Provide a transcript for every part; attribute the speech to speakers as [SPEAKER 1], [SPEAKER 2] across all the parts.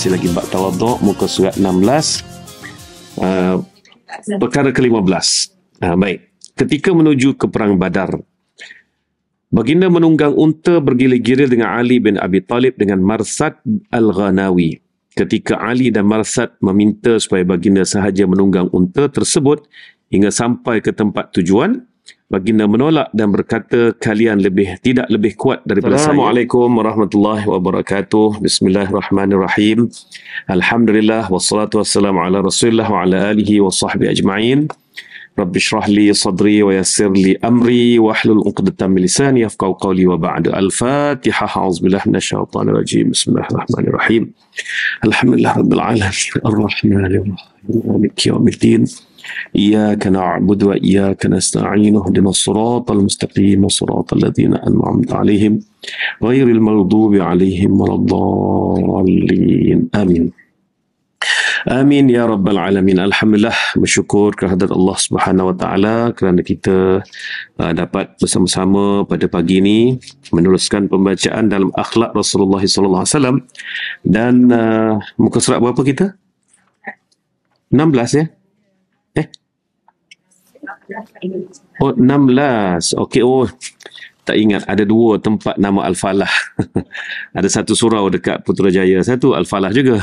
[SPEAKER 1] masih lagi bab tawaduk muka surat 16 uh, perkara ke-15 uh, ah, baik ketika menuju ke perang badar baginda menunggang unta bergilir-gilir dengan Ali bin Abi Talib dengan Marsad Al-Ghanawi ketika Ali dan Marsad meminta supaya baginda sahaja menunggang unta tersebut hingga sampai ke tempat tujuan Baginda menolak dan berkata kalian lebih tidak lebih kuat daripada saya. Assalamualaikum warahmatullahi wabarakatuh. Bismillahirrahmanirrahim. Alhamdulillah wassalatu wassalamu ala Rasulillah wa ala alihi wa sahbihi ajma'in. Rabbi syrah li sadri wa yassir li amri wa hlul uqdatan min lisani yafqahu qawli wa ba'du. Al-Fatihah. Auzubillahi minasyaitonir rajim. Bismillahirrahmanirrahim. Alhamdulillah rabbil alamin. Ar-rahmanir rahim. Maliki yaumiddin. إياك نعبد وإياك نستعين اهدنا الصراط المستقيم صراط الذين أنعمت عليهم غير المغضوب عليهم ولا الضالين آمين Amin ya rabbal alamin. Alhamdulillah bersyukur kehadrat Allah Subhanahu wa taala kerana kita uh, dapat bersama-sama pada pagi ini meneruskan pembacaan dalam akhlak Rasulullah sallallahu alaihi wasallam dan uh, muka surat berapa kita? 16 ya. Eh? Oh, 16. Okey, oh. Tak ingat. Ada dua tempat nama Al-Falah. ada satu surau dekat Putrajaya. Satu Al-Falah juga.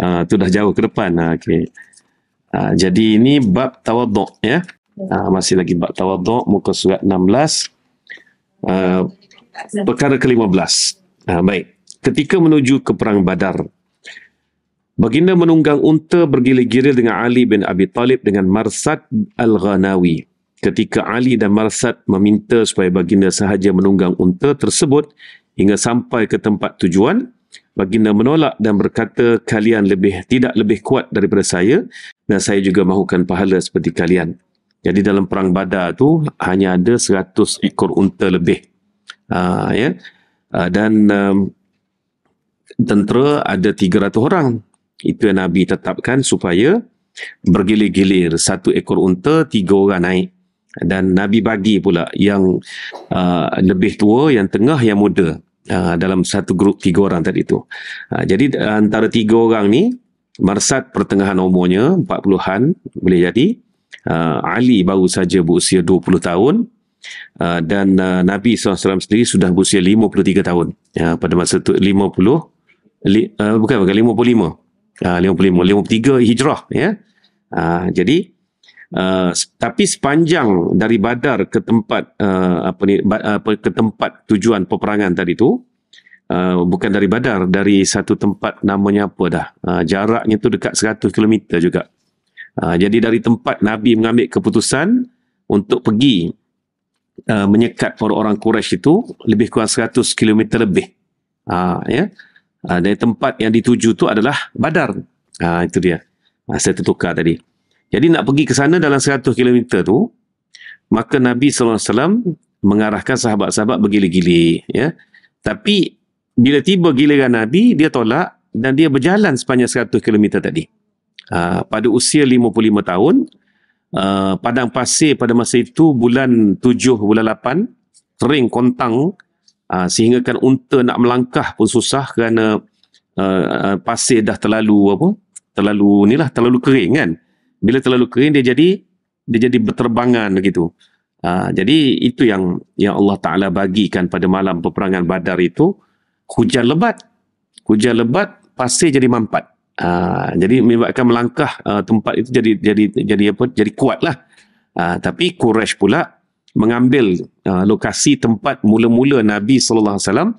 [SPEAKER 1] Uh, dah jauh ke depan. Uh, ah, okay. uh, ah, jadi ini bab tawaduk. Ya? Uh, masih lagi bab tawaduk. Muka surat 16. Uh, perkara ke-15. Uh, baik. Ketika menuju ke Perang Badar, Baginda menunggang unta bergilir-gilir dengan Ali bin Abi Talib dengan Marsad Al-Ghanawi. Ketika Ali dan Marsad meminta supaya baginda sahaja menunggang unta tersebut hingga sampai ke tempat tujuan, baginda menolak dan berkata, kalian lebih tidak lebih kuat daripada saya dan saya juga mahukan pahala seperti kalian. Jadi dalam perang badar tu hanya ada 100 ekor unta lebih. Ha, ya. Ha, dan um, tentera ada 300 orang itu yang Nabi tetapkan supaya bergilir-gilir satu ekor unta tiga orang naik dan Nabi bagi pula yang uh, lebih tua yang tengah yang muda uh, dalam satu grup tiga orang tadi itu uh, jadi uh, antara tiga orang ni Marsat pertengahan umurnya 40-an boleh jadi uh, Ali baru saja berusia puluh tahun uh, dan uh, Nabi SAW sendiri sudah berusia 53 tahun uh, pada masa itu 50 li, uh, bukan bukan 55 ah, 53 hijrah ya uh, jadi uh, tapi sepanjang dari badar ke tempat uh, apa ni ba, apa, ke tempat tujuan peperangan tadi tu uh, bukan dari badar dari satu tempat namanya apa dah uh, jaraknya tu dekat 100 km juga uh, jadi dari tempat nabi mengambil keputusan untuk pergi uh, menyekat orang-orang Quraisy itu lebih kurang 100 km lebih uh, ya yeah? uh, dari tempat yang dituju tu adalah Badar. Uh, itu dia. Uh, saya tertukar tadi. Jadi nak pergi ke sana dalam 100 km tu, maka Nabi sallallahu alaihi wasallam mengarahkan sahabat-sahabat bergila-gila, ya. Tapi bila tiba giliran Nabi, dia tolak dan dia berjalan sepanjang 100 km tadi. Uh, pada usia 55 tahun, uh, padang pasir pada masa itu bulan tujuh bulan lapan, sering kontang Ha, sehinggakan unta nak melangkah pun susah kerana uh, uh, pasir dah terlalu apa? Terlalu ni lah, terlalu kering kan. Bila terlalu kering dia jadi dia jadi berterbangan begitu. Ha, jadi itu yang yang Allah Taala bagikan pada malam peperangan Badar itu hujan lebat. Hujan lebat pasir jadi mampat. Ha, jadi menyebabkan melangkah uh, tempat itu jadi jadi jadi apa? Jadi kuatlah. Ha, tapi Quraisy pula uh, mengambil uh, lokasi tempat mula-mula Nabi sallallahu alaihi wasallam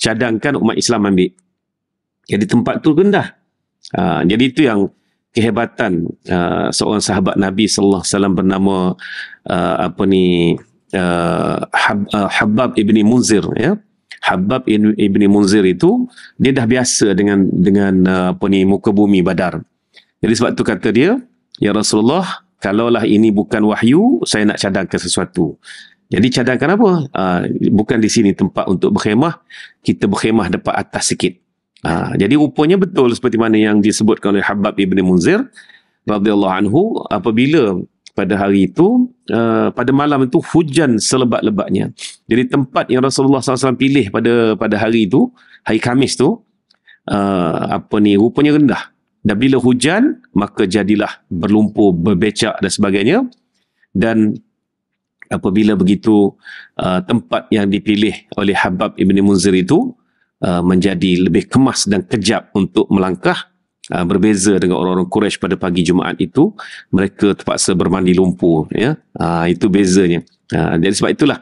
[SPEAKER 1] cadangkan umat Islam ambil. Jadi tempat tu rendah. Uh, jadi itu yang kehebatan uh, seorang sahabat Nabi sallallahu alaihi wasallam bernama uh, apa ni uh, Habab uh, ibni Munzir ya. Habab ibni Munzir itu dia dah biasa dengan dengan uh, apa ni muka bumi Badar. Jadi sebab tu kata dia ya Rasulullah kalaulah ini bukan wahyu, saya nak cadangkan sesuatu. Jadi cadangkan apa? Uh, bukan di sini tempat untuk berkhemah. Kita berkhemah depan atas sikit. Uh, jadi rupanya betul seperti mana yang disebutkan oleh Habab Ibn Munzir radhiyallahu anhu apabila pada hari itu uh, pada malam itu hujan selebat-lebatnya. Jadi tempat yang Rasulullah SAW pilih pada pada hari itu, hari Kamis tu uh, apa ni rupanya rendah. Dan bila hujan, maka jadilah berlumpur, berbecak dan sebagainya. Dan apabila begitu, uh, tempat yang dipilih oleh Habab Ibn Munzir itu uh, menjadi lebih kemas dan kejap untuk melangkah uh, berbeza dengan orang-orang Quraisy pada pagi Jumaat itu. Mereka terpaksa bermandi lumpur. Ya? Uh, itu bezanya. Uh, jadi sebab itulah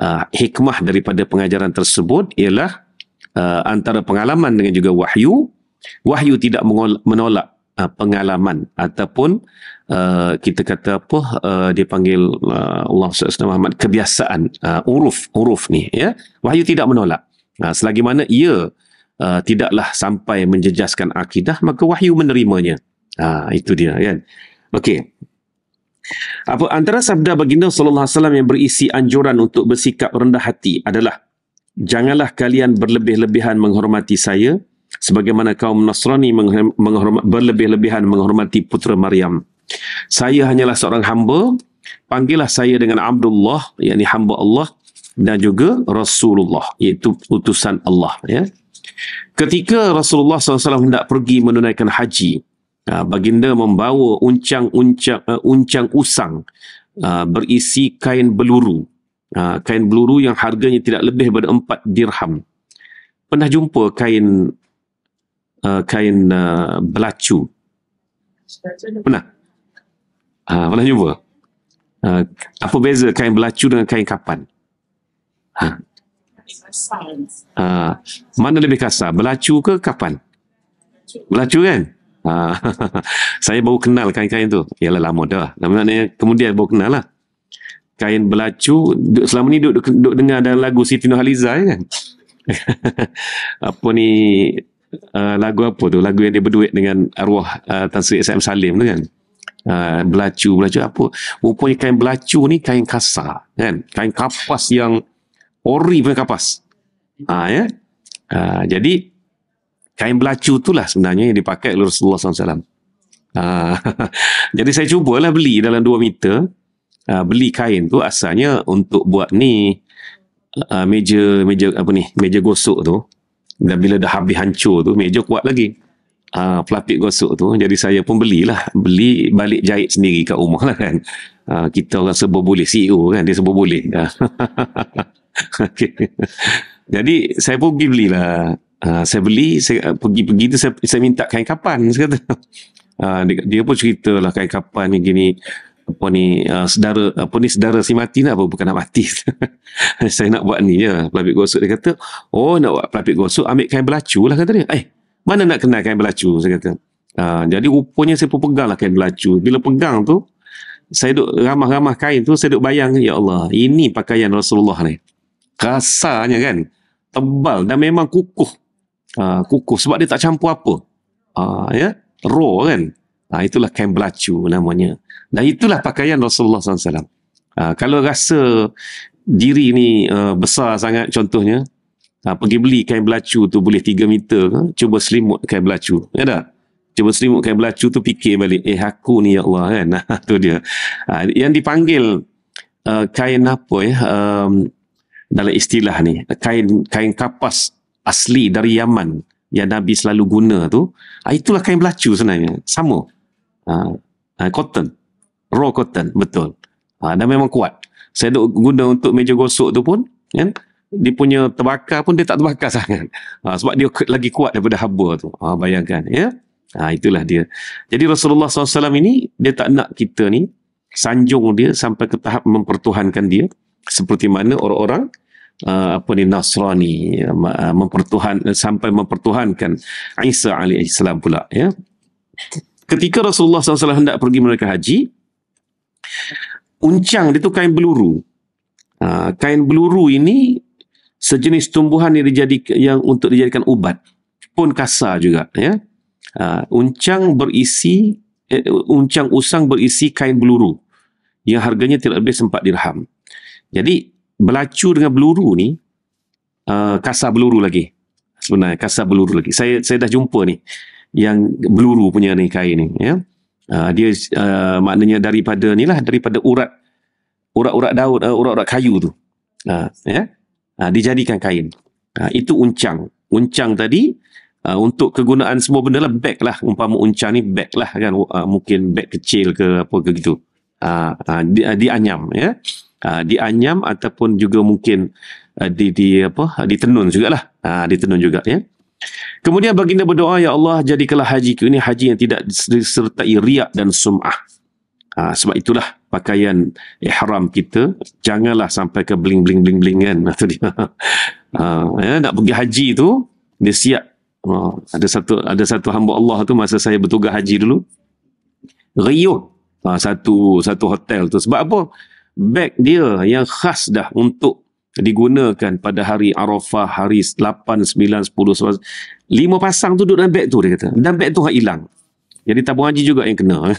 [SPEAKER 1] uh, hikmah daripada pengajaran tersebut ialah uh, antara pengalaman dengan juga wahyu wahyu tidak menolak uh, pengalaman ataupun uh, kita kata apa uh, dia panggil uh, Allah Subhanahu Muhammad kebiasaan uh, uruf uruf ni ya wahyu tidak menolak uh, selagi mana ia uh, tidaklah sampai menjejaskan akidah maka wahyu menerimanya uh, itu dia kan okey apa antara sabda baginda sallallahu alaihi wasallam yang berisi anjuran untuk bersikap rendah hati adalah janganlah kalian berlebih-lebihan menghormati saya sebagaimana kaum Nasrani menghormat, berlebih-lebihan menghormati putera Maryam. Saya hanyalah seorang hamba, panggillah saya dengan Abdullah, yakni hamba Allah dan juga Rasulullah, iaitu utusan Allah. Ya. Ketika Rasulullah SAW hendak pergi menunaikan haji, ha, baginda membawa uncang-uncang uh, eh, uncang usang uh, berisi kain beluru. Uh, kain beluru yang harganya tidak lebih daripada 4 dirham. Pernah jumpa kain uh, kain uh, belacu. Pernah? Uh, pernah cuba? Uh, apa beza kain belacu dengan kain kapan? Huh? Ha. Ah, uh, mana lebih kasar? Belacu ke kapan? Belacu kan? Uh, saya baru kenal kain-kain tu. Ialah lama dah. Maksudnya, kemudian baru kenal lah. Kain belacu, selama ni duduk, duduk, duduk dengar dalam lagu Siti Nurhaliza ya kan? apa ni Uh, lagu apa tu lagu yang dia berduet dengan arwah uh, Tan Sri SM Salim tu kan uh, belacu belacu apa rupanya kain belacu ni kain kasar kan kain kapas yang ori punya kapas ha, ya uh, jadi kain belacu itulah sebenarnya yang dipakai oleh Rasulullah SAW uh, ah, jadi saya cubalah beli dalam 2 meter uh, beli kain tu asalnya untuk buat ni uh, meja meja apa ni meja gosok tu dan bila dah habis hancur tu, mejo kuat lagi. Uh, pelapik gosok tu, jadi saya pun belilah. Beli balik jahit sendiri kat rumah lah kan. Uh, kita orang sebab boleh, CEO kan, dia sebab boleh. Ah. okay. Jadi saya pun pergi belilah. Uh, saya beli, saya pergi-pergi tu saya, saya minta kain kapan. Saya kata. Uh, dia, dia pun lah kain kapan ni gini apa ni uh, saudara apa ni saudara si mati nak apa bukan nak mati saya nak buat ni ya pelapik gosok dia kata oh nak buat pelapik gosok ambil kain belacu lah kata dia eh mana nak kena kain belacu saya kata uh, jadi rupanya saya pun pegang lah kain belacu bila pegang tu saya duk ramah-ramah kain tu saya duk bayang ya Allah ini pakaian Rasulullah ni kasarnya kan tebal dan memang kukuh uh, kukuh sebab dia tak campur apa uh, ya raw kan uh, itulah kain belacu namanya dan itulah pakaian Rasulullah SAW. Ha, ah, kalau rasa diri ni uh, besar sangat contohnya, ha, pergi beli kain belacu tu boleh 3 meter, ha? cuba selimut kain belacu. Ya tak? Cuba selimut kain belacu tu fikir balik, eh aku ni ya Allah kan? tu dia. Ha, yang dipanggil uh, kain apa ya? Um, dalam istilah ni, kain kain kapas asli dari Yaman yang Nabi selalu guna tu, itulah kain belacu sebenarnya. Sama. Ha, cotton raw cotton betul ha, dan memang kuat saya duk guna untuk meja gosok tu pun kan dia punya terbakar pun dia tak terbakar sangat ha, sebab dia lagi kuat daripada haba tu ha, bayangkan ya ha, itulah dia jadi Rasulullah SAW ini dia tak nak kita ni sanjung dia sampai ke tahap mempertuhankan dia seperti mana orang-orang uh, apa ni Nasrani uh, mempertuhan sampai mempertuhankan Isa alaihissalam pula ya ketika Rasulullah SAW hendak pergi mereka haji Uncang dia tu kain beluru. Ha, kain beluru ini sejenis tumbuhan yang dijadi yang untuk dijadikan ubat. Pun kasar juga ya. Ha, uncang berisi eh, uncang usang berisi kain beluru yang harganya tidak lebih sempat dirham. Jadi belacu dengan beluru ni uh, kasar beluru lagi. Sebenarnya kasar beluru lagi. Saya saya dah jumpa ni yang beluru punya ni kain ni ya. Uh, dia uh, maknanya daripada ni lah daripada urat urat-urat daun uh, ah, urat-urat kayu tu. Uh, ya. Yeah? Uh, dijadikan kain. Uh, itu uncang. Uncang tadi uh, untuk kegunaan semua benda lah beg lah umpama uncang ni beg lah kan uh, mungkin beg kecil ke apa ke gitu. Uh, uh, di, uh, dianyam ya. Yeah? Uh, dianyam ataupun juga mungkin uh, di di apa ditenun jugalah. Ah uh, ditenun juga ya. Yeah? Kemudian baginda berdoa, Ya Allah, jadikanlah haji ku ini haji yang tidak disertai riak dan sum'ah. Ha, sebab itulah pakaian ihram kita. Janganlah sampai ke bling-bling-bling-bling kan. dia. Ha, ya, nak pergi haji tu, dia siap. Ha, ada satu ada satu hamba Allah tu masa saya bertugas haji dulu. Riuh. Ha, satu satu hotel tu. Sebab apa? Bag dia yang khas dah untuk digunakan pada hari Arafah hari 8 9 10 11 5 pasang tu duduk dalam beg tu dia kata dan beg tu hak hilang jadi tabung haji juga yang kena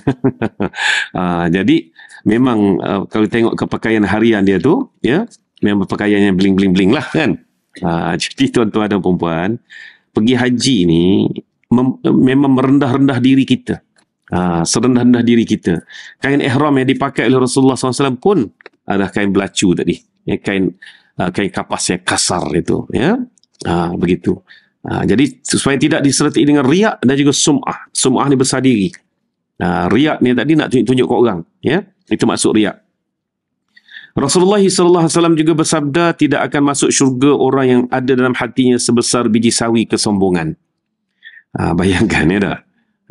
[SPEAKER 1] ha, jadi memang uh, kalau tengok kepakaian harian dia tu ya memang pakaian yang bling bling bling lah kan ha, jadi tuan-tuan dan puan pergi haji ni mem- memang merendah-rendah diri kita ha, serendah-rendah diri kita kain ihram yang dipakai oleh Rasulullah SAW pun adalah kain belacu tadi Ya, kain Ah, Kayak kapas yang kasar itu ya ha, begitu ha, jadi supaya tidak disertai dengan riak dan juga sum'ah sum'ah ni besar diri ha, riak ni tadi nak tunjuk-tunjuk orang ya itu masuk riak Rasulullah sallallahu alaihi wasallam juga bersabda tidak akan masuk syurga orang yang ada dalam hatinya sebesar biji sawi kesombongan. Ha, bayangkan ya dah.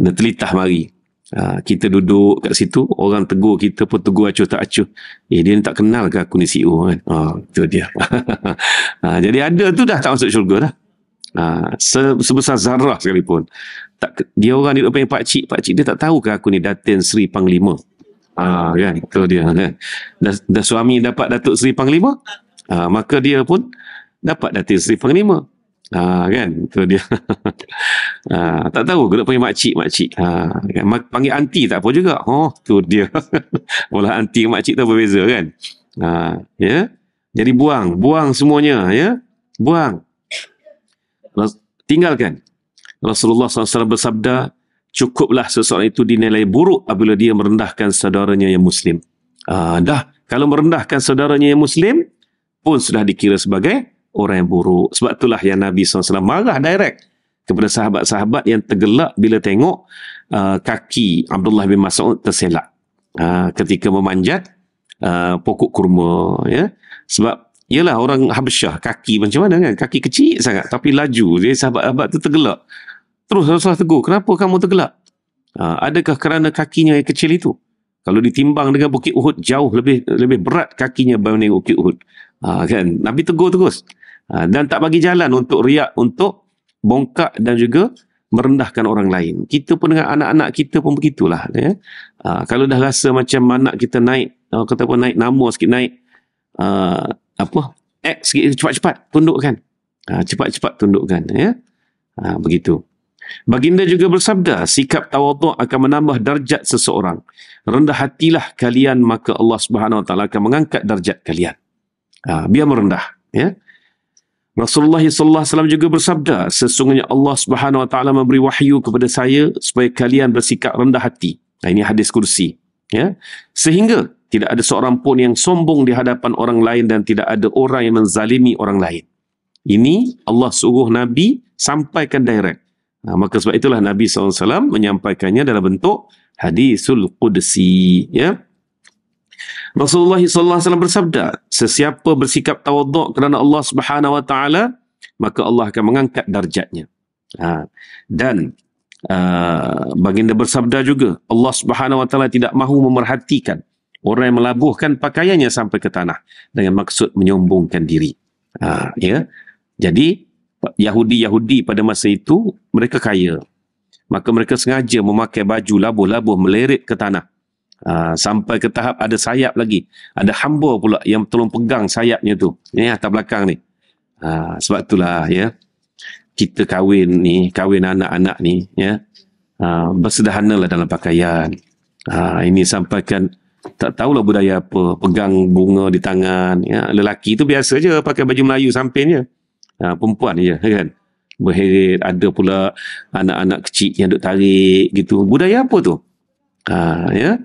[SPEAKER 1] Ada telitah mari. Ha, kita duduk kat situ, orang tegur kita pun tegur acuh tak acuh. Eh, dia tak kenal ke aku ni CEO kan? Ha, ah, itu dia. ha, jadi ada tu dah tak masuk syurga dah. Ha, sebesar zarah sekalipun. Tak, dia orang ni duduk Cik Pak Cik dia tak tahu ke aku ni Datin Seri Panglima. Ha, kan? Itu dia. Kan? Dah, dah suami dapat Datuk Sri Panglima? Ha, maka dia pun dapat Datin Sri Panglima. Ha, kan Tu dia ha, tak tahu kena panggil makcik makcik ha, ah, kan? panggil anti tak apa juga oh, tu dia walau anti dan makcik tu berbeza kan ha, ya jadi buang buang semuanya ya buang tinggalkan Rasulullah SAW bersabda cukuplah seseorang itu dinilai buruk apabila dia merendahkan saudaranya yang muslim ha, dah kalau merendahkan saudaranya yang muslim pun sudah dikira sebagai orang yang buruk. Sebab itulah yang Nabi SAW marah direct kepada sahabat-sahabat yang tergelak bila tengok uh, kaki Abdullah bin Mas'ud terselak uh, ketika memanjat uh, pokok kurma. Ya? Sebab ialah orang Habsyah, kaki macam mana kan? Kaki kecil sangat tapi laju. Jadi sahabat-sahabat tu tergelak. Terus Rasulullah tegur, kenapa kamu tergelak? Uh, adakah kerana kakinya yang kecil itu? Kalau ditimbang dengan Bukit Uhud, jauh lebih lebih berat kakinya berbanding Bukit Uhud. Uh, kan? Nabi tegur terus ha, dan tak bagi jalan untuk riak untuk bongkak dan juga merendahkan orang lain. Kita pun dengan anak-anak kita pun begitulah ya. Ha, kalau dah rasa macam anak kita naik eh, kata pun naik nama sikit naik ha, apa X sikit eh, cepat-cepat tundukkan. Ha, cepat-cepat tundukkan ya. Ha, begitu. Baginda juga bersabda, sikap tawaduk akan menambah darjat seseorang. Rendah hatilah kalian, maka Allah Subhanahu SWT akan mengangkat darjat kalian. Ha, biar merendah. Ya. Rasulullah sallallahu alaihi wasallam juga bersabda, sesungguhnya Allah Subhanahu wa taala memberi wahyu kepada saya supaya kalian bersikap rendah hati. Nah ini hadis kursi, ya. Sehingga tidak ada seorang pun yang sombong di hadapan orang lain dan tidak ada orang yang menzalimi orang lain. Ini Allah suruh Nabi sampaikan direct. Nah, maka sebab itulah Nabi SAW menyampaikannya dalam bentuk hadisul qudsi. Ya. Rasulullah SAW bersabda, sesiapa bersikap tawaduk kerana Allah Subhanahu Wa Taala, maka Allah akan mengangkat darjatnya. Ha. Dan uh, baginda bersabda juga, Allah Subhanahu Wa Taala tidak mahu memerhatikan orang yang melabuhkan pakaiannya sampai ke tanah dengan maksud menyombongkan diri. Ha, ya. Jadi Yahudi-Yahudi pada masa itu mereka kaya. Maka mereka sengaja memakai baju labuh-labuh melerit ke tanah Uh, sampai ke tahap ada sayap lagi. Ada hamba pula yang tolong pegang sayapnya tu. Ini atas belakang ni. Uh, sebab itulah ya. Kita kahwin ni, kahwin anak-anak ni ya. Uh, bersederhanalah dalam pakaian. Uh, ini sampaikan tak tahulah budaya apa. Pegang bunga di tangan. Ya. Lelaki tu biasa je pakai baju Melayu sampingnya. Uh, perempuan je ya kan. Berheret. Ada pula anak-anak kecil yang duk tarik gitu. Budaya apa tu? Uh, ya. Yeah.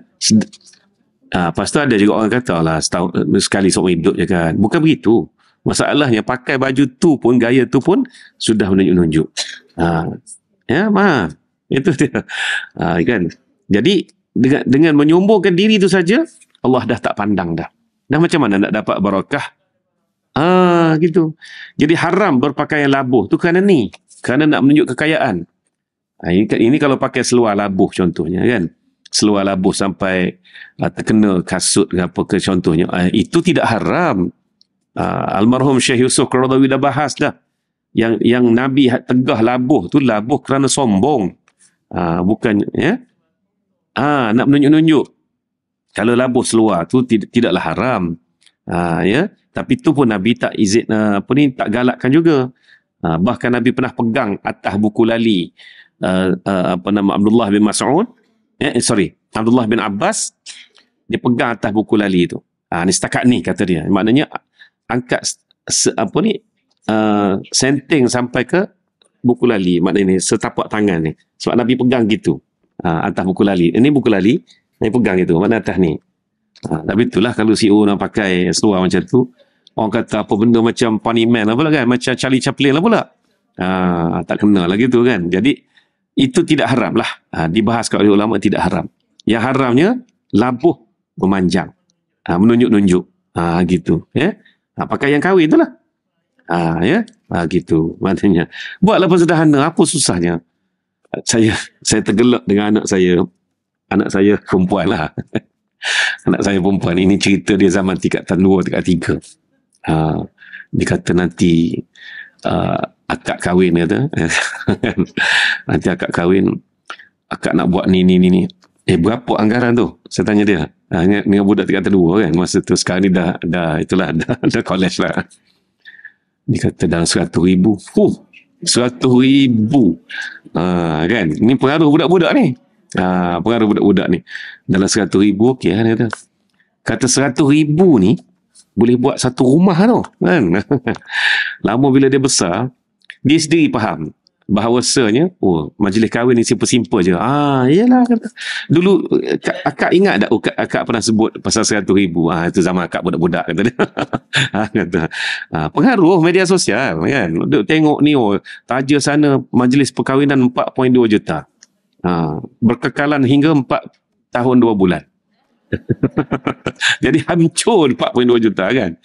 [SPEAKER 1] Ah, ha, pastu ada juga orang kata lah setahun, eh, sekali seumur hidup je kan. Bukan begitu. Masalahnya pakai baju tu pun gaya tu pun sudah menunjuk-nunjuk. Ha, ya, ma. Itu dia. Ha, kan. Jadi dengan dengan menyombongkan diri tu saja Allah dah tak pandang dah. Dah macam mana nak dapat barakah? Ah, ha, gitu. Jadi haram berpakaian labuh tu kerana ni, kerana nak menunjuk kekayaan. Ha, ini, ini kalau pakai seluar labuh contohnya kan seluar labuh sampai uh, terkena kasut dengan apa ke contohnya uh, itu tidak haram uh, almarhum Syekh Yusuf Qaradawi dah bahas dah yang yang nabi tegah labuh tu labuh kerana sombong uh, bukan ya yeah? Ah ha, nak menunjuk-nunjuk kalau labuh seluar tu tid- tidaklah haram. Ha, ya, tapi tu pun Nabi tak izin uh, apa ni tak galakkan juga. Ha, bahkan Nabi pernah pegang atas buku lali uh, uh, apa nama Abdullah bin Mas'ud Eh, eh, sorry, Abdullah bin Abbas dia pegang atas buku lali itu. Ha, ah, ni setakat ni kata dia. Maknanya angkat se, apa ni uh, senting sampai ke buku lali. Maknanya setapak tangan ni. Sebab Nabi pegang gitu. Ha, atas buku lali. Ini eh, buku lali. Nabi pegang gitu. Maknanya atas ni. Ha, tapi itulah kalau CEO nak pakai seluar macam tu. Orang kata apa benda macam Pony Man lah kan. Macam Charlie Chaplin lah pula. Ha, tak kenal lah gitu kan. Jadi itu tidak haram lah. Ha, dibahaskan oleh ulama tidak haram. Yang haramnya labuh memanjang. Ha, menunjuk-nunjuk. Ha, gitu. Ya? Ha, pakai yang kahwin itulah. Ha, ya? Ha, gitu. Maksudnya. Buatlah persederhana. Apa susahnya? Saya saya tergelak dengan anak saya. Anak saya perempuan lah. anak saya perempuan. Ini cerita dia zaman tingkatan 2, tingkatan tiga Ha, dia kata nanti uh, akak kahwin kata nanti akak kahwin akak nak buat ni ni ni ni eh berapa anggaran tu saya tanya dia hanya ah, dengan budak tingkat dua kan masa tu sekarang ni dah dah itulah dah, dah college lah dia kata dalam seratus ribu huh ribu uh, kan ni pengaruh budak-budak ni uh, pengaruh budak-budak ni dalam seratus ribu ok kan lah, dia kata kata seratus ribu ni boleh buat satu rumah tu kan lama bila dia besar dia sendiri faham bahawasanya oh majlis kahwin ni simple-simple je ah iyalah kata dulu akak ingat tak oh, akak pernah sebut pasal 100,000 ah itu zaman akak budak-budak kata dia ah kata ah, pengaruh media sosial ya kan Duk, tengok ni oh taja sana majlis perkahwinan 4.2 juta ah berkekalan hingga 4 tahun 2 bulan jadi hancur 4.2 juta kan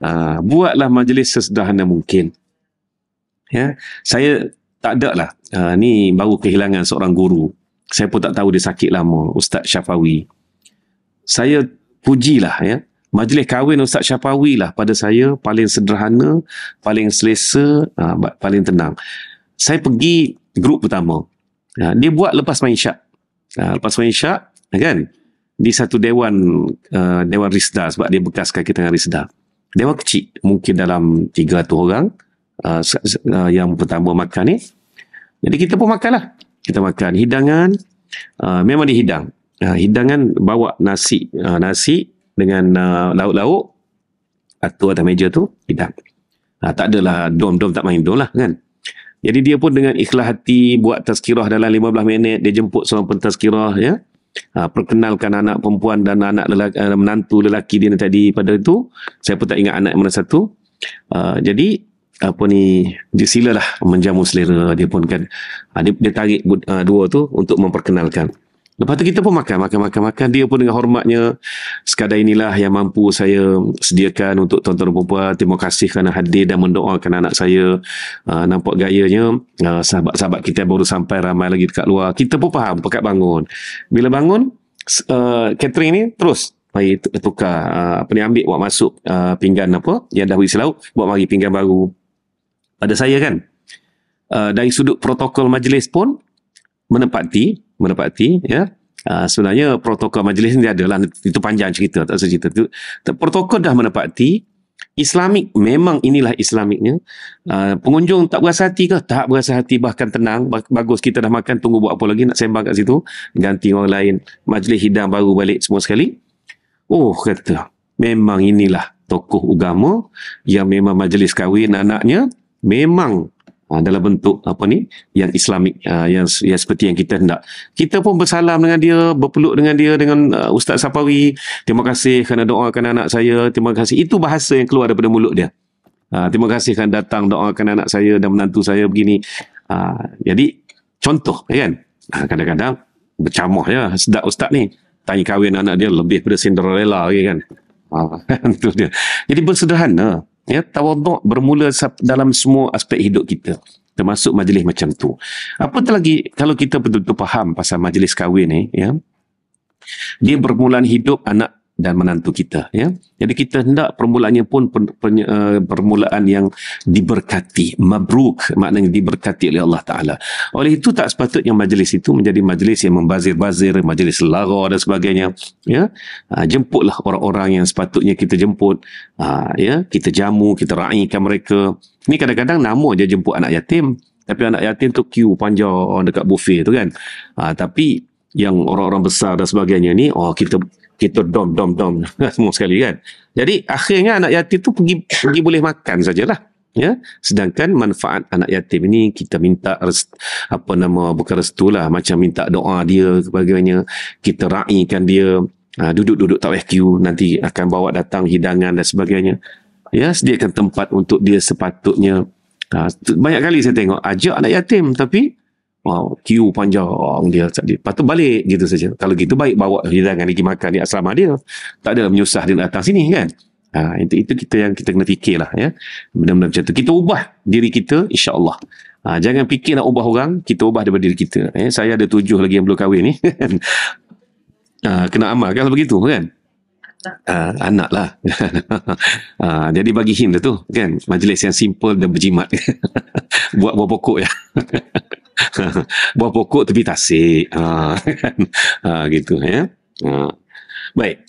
[SPEAKER 1] ah buatlah majlis sesederhana mungkin ya saya tak ada lah uh, ni baru kehilangan seorang guru saya pun tak tahu dia sakit lama Ustaz Syafawi saya pujilah ya majlis kahwin Ustaz Syafawi lah pada saya paling sederhana paling selesa uh, paling tenang saya pergi grup pertama uh, dia buat lepas main syak uh, lepas main syak kan di satu dewan uh, dewan risda sebab dia bekas kaki tengah risda dewan kecil mungkin dalam 300 orang Uh, uh, yang pertama makan ni. Jadi kita pun makanlah. Kita makan hidangan uh, memang dihidang. Uh, hidangan bawa nasi uh, nasi dengan uh, lauk-lauk atau atas meja tu hidang. Ha, tak adalah dom-dom tak main dom lah kan. Jadi dia pun dengan ikhlas hati buat tazkirah dalam 15 minit. Dia jemput seorang pentazkirah ya. Ha, perkenalkan anak perempuan dan anak lelaki, menantu lelaki dia tadi pada itu. Saya pun tak ingat anak mana satu. Ha, jadi apa ni dia silalah menjamu selera dia pun kan ah, dia, dia tarik uh, dua tu untuk memperkenalkan lepas tu kita pun makan makan makan makan dia pun dengan hormatnya sekadar inilah yang mampu saya sediakan untuk tuan-tuan dan puan-puan terima kasih kerana hadir dan mendoakan anak saya uh, nampak gayanya uh, sahabat-sahabat kita baru sampai ramai lagi dekat luar kita pun faham pekat bangun bila bangun uh, catering ni terus mari tukar uh, apa ni ambil buat masuk uh, pinggan apa yang dah beri selauk buat mari pinggan baru pada saya kan uh, dari sudut protokol majlis pun menepati menepati ya uh, sebenarnya protokol majlis ni adalah itu panjang cerita tak usah cerita tu protokol dah menepati Islamik memang inilah Islamiknya. Uh, pengunjung tak berasa hati ke? Tak berasa hati bahkan tenang. Bagus kita dah makan tunggu buat apa lagi nak sembang kat situ. Ganti orang lain. Majlis hidang baru balik semua sekali. Oh kata memang inilah tokoh agama yang memang majlis kahwin anaknya memang ha, dalam bentuk apa ni yang islamik ha, yang yang seperti yang kita hendak kita pun bersalam dengan dia berpeluk dengan dia dengan uh, ustaz Sapawi terima kasih kerana doakan anak saya terima kasih itu bahasa yang keluar daripada mulut dia ha, terima kasih kerana datang doakan anak saya dan menantu saya begini ha, jadi contoh ya kan kadang-kadang bercamah ya sedap ustaz ni tanya kahwin anak dia lebih daripada Cinderella kan ha, dia jadi bersederhana Ya, tawaduk bermula dalam semua aspek hidup kita. Termasuk majlis macam tu. Apa lagi kalau kita betul-betul faham pasal majlis kahwin ni, ya. Dia bermulaan hidup anak dan menantu kita ya jadi kita hendak permulaannya pun eh, permulaan yang diberkati mabruk maknanya diberkati oleh Allah taala oleh itu tak sepatutnya majlis itu menjadi majlis yang membazir-bazir majlis lara dan sebagainya ya ah, jemputlah orang-orang yang sepatutnya kita jemput ah, ya kita jamu kita raikan mereka ni kadang-kadang nama je jemput anak yatim tapi anak yatim tu queue panjang dekat buffet tu kan ah, tapi yang orang-orang besar dan sebagainya ni oh kita kita dom dom dom semua sekali kan jadi akhirnya anak yatim tu pergi pergi boleh makan sajalah ya sedangkan manfaat anak yatim ini kita minta rest, apa nama bukan restulah macam minta doa dia sebagainya kita raikan dia ah, duduk-duduk tak FQ nanti akan bawa datang hidangan dan sebagainya ya sediakan tempat untuk dia sepatutnya ah, banyak kali saya tengok ajak anak yatim tapi Ah, queue kiu panjang ah, dia tadi. Lepas tu balik gitu saja. Kalau gitu baik bawa hidangan pergi makan di asrama dia. Tak ada menyusah dia datang sini kan. Ha, itu, itu kita yang kita kena fikirlah ya. Benar-benar macam tu. Kita ubah diri kita insya-Allah. Ha, jangan fikir nak ubah orang, kita ubah daripada diri kita. Eh, saya ada tujuh lagi yang belum kahwin ni. ha, kena amal kalau begitu kan? Uh, anak lah uh, jadi bagi him dia lah tu kan majlis yang simple dan berjimat buat buah pokok ya buah pokok tepi tasik ha, kan? ha, gitu ya ha. baik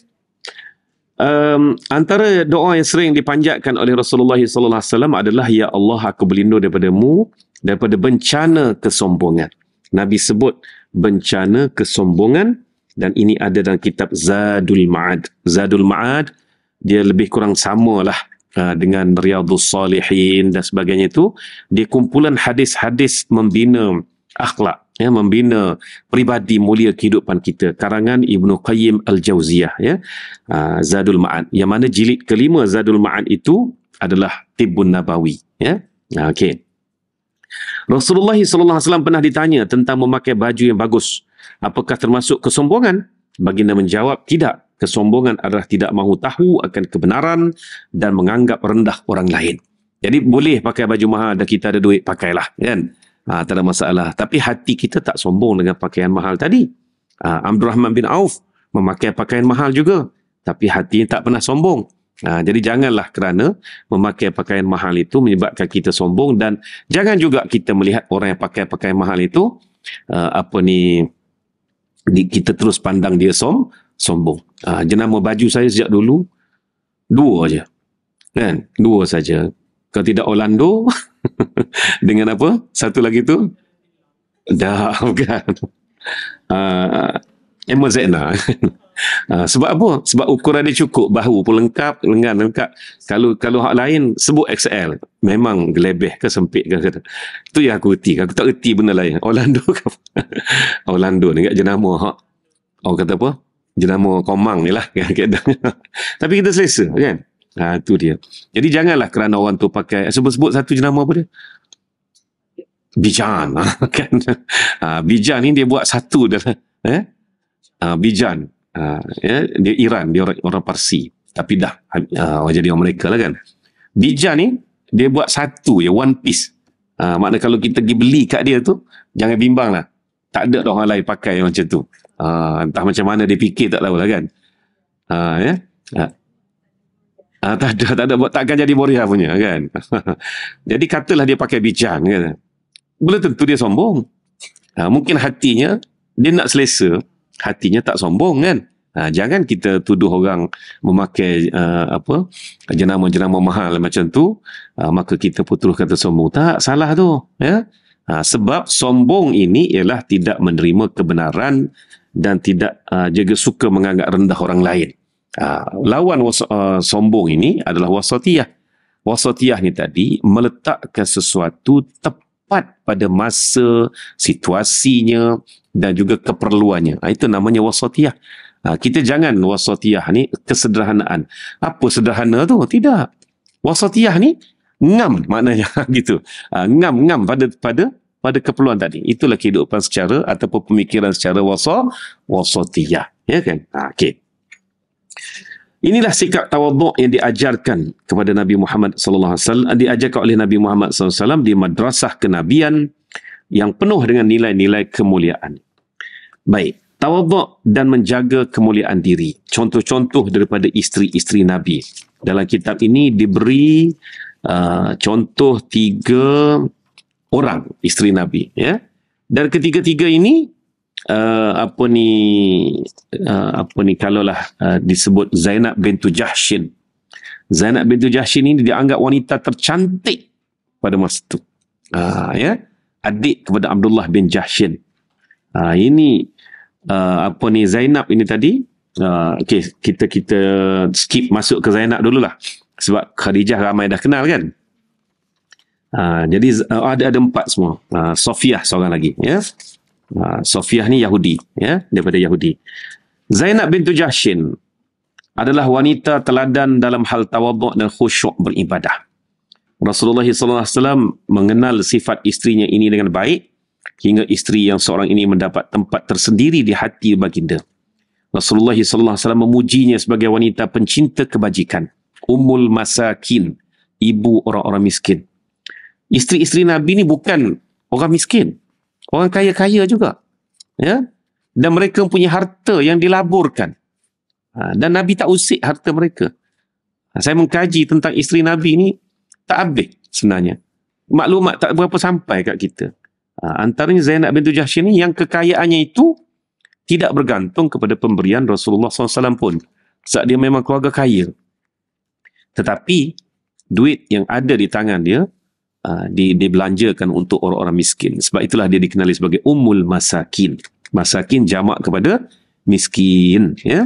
[SPEAKER 1] um, antara doa yang sering dipanjatkan oleh Rasulullah sallallahu alaihi wasallam adalah ya Allah aku berlindung daripadamu daripada bencana kesombongan nabi sebut bencana kesombongan dan ini ada dalam kitab Zadul Ma'ad Zadul Ma'ad dia lebih kurang samalah dengan Riyadhus Salihin dan sebagainya itu di kumpulan hadis-hadis membina akhlak ya membina peribadi mulia kehidupan kita karangan Ibnu Qayyim Al-Jauziyah ya Zadul Ma'ad yang mana jilid kelima Zadul Ma'ad itu adalah Tibbun Nabawi ya okey Rasulullah sallallahu alaihi wasallam pernah ditanya tentang memakai baju yang bagus apakah termasuk kesombongan baginda menjawab tidak kesombongan adalah tidak mahu tahu akan kebenaran dan menganggap rendah orang lain. Jadi boleh pakai baju mahal dan kita ada duit, pakailah. Kan? Ha, tak ada masalah. Tapi hati kita tak sombong dengan pakaian mahal tadi. Ha, Abdul Rahman bin Auf memakai pakaian mahal juga. Tapi hati tak pernah sombong. Ha, jadi janganlah kerana memakai pakaian mahal itu menyebabkan kita sombong dan jangan juga kita melihat orang yang pakai pakaian mahal itu uh, apa ni kita terus pandang dia som, sombong. Ha, jenama baju saya sejak dulu, dua aja, Kan? Dua saja. Kalau tidak Orlando, dengan apa? Satu lagi tu? Dah, bukan. Ha, Emma Zena. ha, sebab apa? Sebab ukuran dia cukup. Bahu pun lengkap, lengan lengkap. Kalau kalau hak lain, sebut XL. Memang gelebeh ke sempit ke. Itu yang aku reti. Aku tak reti benda lain. Orlando ke Orlando ni. Ingat jenama. hak. Orang kata apa? jenama komang ni lah kan kadang-kadang. tapi kita selesa kan ha, tu dia jadi janganlah kerana orang tu pakai eh, sebut-sebut satu jenama apa dia Bijan ah, kan? ha, Bijan ni dia buat satu dalam, eh? ha, Bijan ha, ya? dia Iran dia orang, orang Parsi tapi dah ha, jadi orang mereka lah kan Bijan ni dia buat satu ya one piece ha, makna kalau kita pergi beli kat dia tu jangan bimbang lah tak ada orang lain pakai macam tu Uh, entah macam mana dia fikir tak tahulah kan. Uh, ya. Yeah? Uh. Ah, tak ada, tak ada, takkan jadi Moria punya kan. jadi katalah dia pakai bijang kan. Belum tentu dia sombong. Ha, mungkin hatinya, dia nak selesa, hatinya tak sombong kan. Ha, jangan kita tuduh orang memakai uh, apa jenama-jenama mahal macam tu, uh, maka kita pun terus kata sombong. Tak, salah tu. Ya? Ha, sebab sombong ini ialah tidak menerima kebenaran dan tidak uh, juga suka menganggap rendah orang lain. Uh, lawan was, uh, sombong ini adalah wasatiyah. Wasatiyah ni tadi meletakkan sesuatu tepat pada masa, situasinya dan juga keperluannya. Uh, itu namanya wasatiyah. Uh, kita jangan wasatiyah ni kesederhanaan. Apa sederhana tu? Tidak. Wasatiyah ni ngam maknanya gitu. Uh, ngam ngam pada pada pada keperluan tadi. Itulah kehidupan secara ataupun pemikiran secara waso wasatiyah, ya kan? Ha, okay. Inilah sikap tawaduk yang diajarkan kepada Nabi Muhammad sallallahu alaihi wasallam diajarkan oleh Nabi Muhammad sallallahu alaihi wasallam di madrasah kenabian yang penuh dengan nilai-nilai kemuliaan. Baik, tawaduk dan menjaga kemuliaan diri. Contoh-contoh daripada isteri-isteri Nabi. Dalam kitab ini diberi uh, contoh tiga orang isteri Nabi ya dan ketiga-tiga ini uh, apa ni uh, apa ni kalaulah uh, disebut Zainab bintu Jahshin Zainab bintu Jahshin ini dianggap wanita tercantik pada masa itu uh, ah, ya adik kepada Abdullah bin Jahshin uh, ini uh, apa ni Zainab ini tadi uh, okey kita kita skip masuk ke Zainab dululah sebab Khadijah ramai dah kenal kan Ha, jadi eh, ada ada empat semua. Ha, Sofiah seorang lagi. Ya. Ha, Sofiah ni Yahudi. Ya, daripada Yahudi. Zainab bintu Jashin adalah wanita teladan dalam hal tawaduk dan khusyuk beribadah. Rasulullah SAW mengenal sifat istrinya ini dengan baik hingga istri yang seorang ini mendapat tempat tersendiri di hati baginda. Rasulullah SAW memujinya sebagai wanita pencinta kebajikan. Ummul Masakin, ibu orang-orang miskin isteri-isteri Nabi ni bukan orang miskin. Orang kaya-kaya juga. Ya? Dan mereka punya harta yang dilaburkan. Ha, dan Nabi tak usik harta mereka. Ha, saya mengkaji tentang isteri Nabi ni tak habis sebenarnya. Maklumat tak berapa sampai kat kita. Ha, antaranya Zainab bintu Jahsyir ni yang kekayaannya itu tidak bergantung kepada pemberian Rasulullah SAW pun. Sebab dia memang keluarga kaya. Tetapi, duit yang ada di tangan dia, Uh, di dibelanjakan untuk orang-orang miskin. Sebab itulah dia dikenali sebagai ummul masakin. Masakin jamak kepada miskin, ya.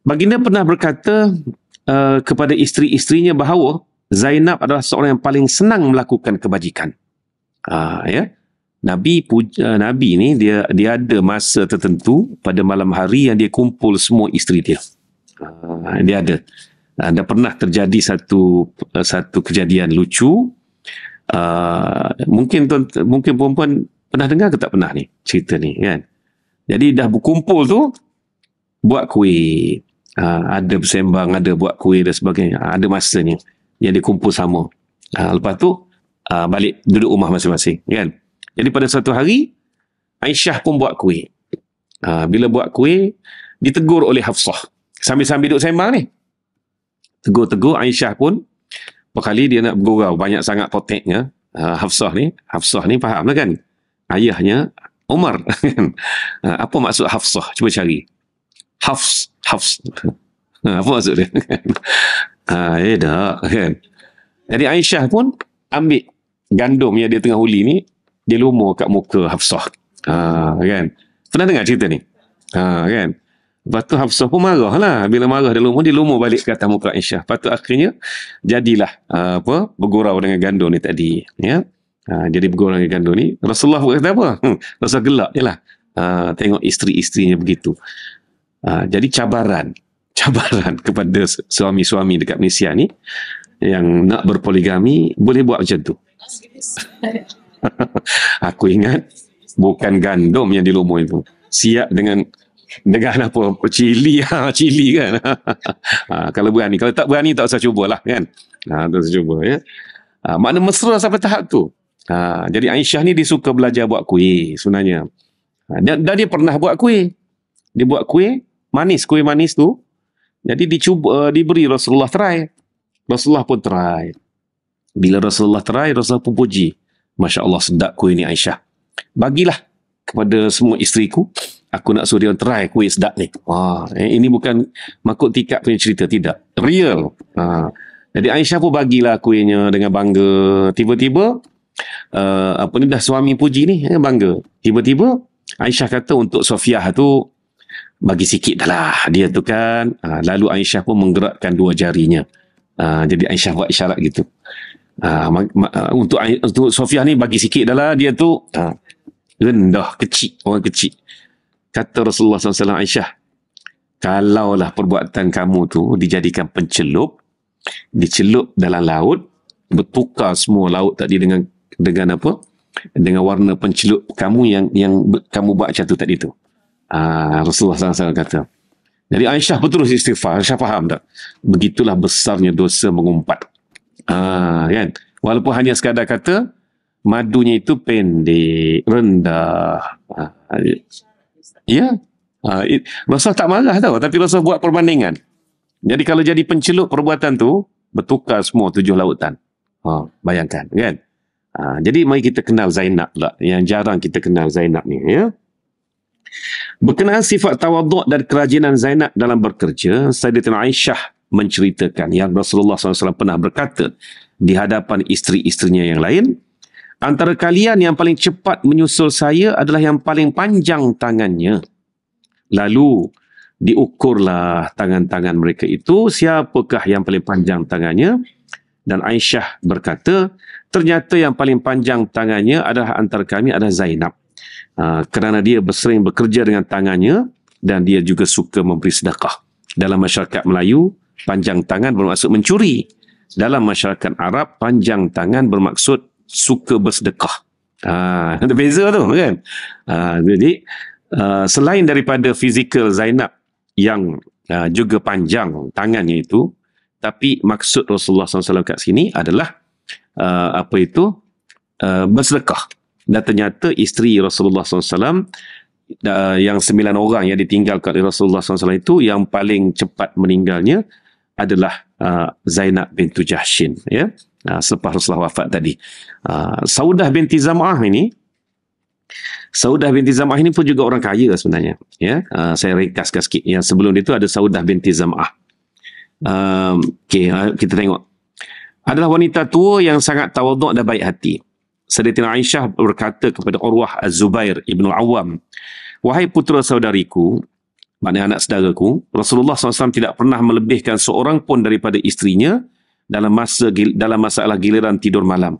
[SPEAKER 1] Baginda pernah berkata uh, kepada isteri-isterinya bahawa Zainab adalah seorang yang paling senang melakukan kebajikan. Uh, ya. Nabi puja, uh, Nabi ni dia dia ada masa tertentu pada malam hari yang dia kumpul semua isteri dia. Uh, dia ada. Uh, pernah terjadi satu uh, satu kejadian lucu Ah, mungkin tuan, mungkin perempuan pernah dengar ke tak pernah ni cerita ni kan jadi dah berkumpul tu buat kuih uh, ada bersembang ada buat kuih dan sebagainya uh, ada masanya yang dikumpul sama uh, lepas tu uh, balik duduk rumah masing-masing kan jadi pada satu hari Aisyah pun buat kuih uh, bila buat kuih ditegur oleh Hafsah sambil-sambil duduk sembang ni tegur-tegur Aisyah pun Berapa kali dia nak bergurau banyak sangat poteknya uh, Hafsah ni Hafsah ni faham lah kan ayahnya Umar kan? Ah, apa maksud Hafsah cuba cari Hafs Hafs ah, apa maksud dia ha, eh dah kan jadi Aisyah pun ambil gandum yang dia tengah uli ni dia lumur kat muka Hafsah ha, kan pernah dengar cerita ni ha, kan Lepas tu Hafsah pun marah lah. Bila marah dia lumur, dia lumur balik ke atas muka Aisyah. Lepas tu akhirnya, jadilah uh, apa bergurau dengan gandum ni tadi. Ya? Uh, jadi bergurau dengan gandum ni. Rasulullah pun kata apa? Hmm, Rasulullah gelak je lah. Uh, tengok isteri-isterinya begitu. Uh, jadi cabaran. Cabaran kepada suami-suami dekat Malaysia ni. Yang nak berpoligami, boleh buat macam tu. Aku ingat, bukan gandum yang dilumur itu. Siap dengan Negara apa cili ha, ah, cili kan ha, kalau berani kalau tak berani tak usah cubalah kan ha, tak usah cuba ya ha, makna mesra sampai tahap tu ha, jadi Aisyah ni dia suka belajar buat kuih sebenarnya ha, dan, dan, dia pernah buat kuih dia buat kuih manis kuih manis tu jadi dicuba uh, diberi Rasulullah try Rasulullah pun try bila Rasulullah try Rasulullah pun puji Masya Allah sedap kuih ni Aisyah bagilah kepada semua isteri ku aku nak suruh dia try kuih sedap ni. Wah, eh, ini bukan makut tikat punya cerita. Tidak. Real. Ha. Jadi Aisyah pun bagilah kuihnya dengan bangga. Tiba-tiba, uh, apa ni dah suami puji ni, eh, bangga. Tiba-tiba, Aisyah kata untuk Sofiah tu, bagi sikit dah lah. Dia tu kan. Ha. Lalu Aisyah pun menggerakkan dua jarinya. Ha. jadi Aisyah buat isyarat gitu. Ha. Ma- ma- untuk, untuk Sofiah ni, bagi sikit dah lah. Dia tu, ha. rendah, kecil, orang kecil kata Rasulullah SAW Aisyah kalaulah perbuatan kamu tu dijadikan pencelup dicelup dalam laut bertukar semua laut tadi dengan dengan apa dengan warna pencelup kamu yang yang kamu buat macam tu tadi tu uh, Rasulullah SAW kata jadi Aisyah berterus istighfar Aisyah faham tak begitulah besarnya dosa mengumpat Ah, kan walaupun hanya sekadar kata madunya itu pendek rendah uh, Ya. Ha, it, Rasul tak marah tau. Tapi Rasul buat perbandingan. Jadi kalau jadi penceluk perbuatan tu, bertukar semua tujuh lautan. Ha, bayangkan. Kan? Ha, jadi mari kita kenal Zainab lah, Yang jarang kita kenal Zainab ni. Ya. Berkenaan sifat tawaduk dan kerajinan Zainab dalam bekerja, Sayyidatina Aisyah menceritakan yang Rasulullah SAW pernah berkata di hadapan isteri-isterinya yang lain, Antara kalian yang paling cepat menyusul saya adalah yang paling panjang tangannya. Lalu diukurlah tangan-tangan mereka itu siapakah yang paling panjang tangannya. Dan Aisyah berkata, ternyata yang paling panjang tangannya adalah antara kami adalah Zainab. Uh, kerana dia sering bekerja dengan tangannya dan dia juga suka memberi sedekah. Dalam masyarakat Melayu, panjang tangan bermaksud mencuri. Dalam masyarakat Arab, panjang tangan bermaksud suka bersedekah. Ha, ada beza tu kan? Ha, jadi, uh, selain daripada fizikal Zainab yang uh, juga panjang tangannya itu, tapi maksud Rasulullah SAW kat sini adalah uh, apa itu uh, bersedekah. Dan ternyata isteri Rasulullah SAW yang sembilan orang yang ditinggalkan oleh Rasulullah SAW itu yang paling cepat meninggalnya adalah Zainab bintu Jahshin. Ya uh, selepas Rasulullah wafat tadi. Uh, Saudah binti Zam'ah ini, Saudah binti Zam'ah ini pun juga orang kaya sebenarnya. Ya, uh, saya ringkaskan sikit. Yang sebelum itu ada Saudah binti Zam'ah. Um, okay, uh, kita tengok. Adalah wanita tua yang sangat tawaduk dan baik hati. Sayyidina Aisyah berkata kepada Urwah Az-Zubair Ibn Awam, Wahai putera saudariku, maknanya anak saudaraku, Rasulullah SAW tidak pernah melebihkan seorang pun daripada istrinya dalam masa dalam masalah giliran tidur malam.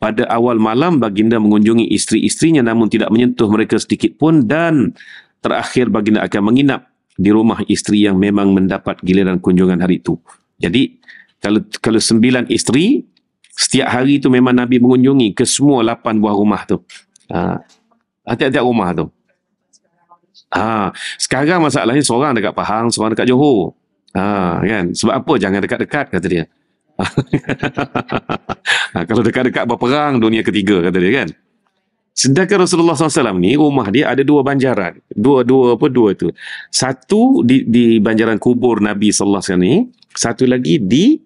[SPEAKER 1] Pada awal malam baginda mengunjungi isteri-isterinya namun tidak menyentuh mereka sedikit pun dan terakhir baginda akan menginap di rumah isteri yang memang mendapat giliran kunjungan hari itu. Jadi kalau kalau sembilan isteri setiap hari itu memang Nabi mengunjungi ke semua lapan buah rumah tu. Ha, tiap rumah tu. Ha, sekarang masalahnya seorang dekat Pahang, seorang dekat Johor. Ha, kan? Sebab apa? Jangan dekat-dekat kata dia ha, kalau dekat-dekat berperang dunia ketiga kata dia kan. Sedangkan Rasulullah SAW ni rumah dia ada dua banjaran. Dua-dua apa dua tu. Satu di, di banjaran kubur Nabi SAW ni. Satu lagi di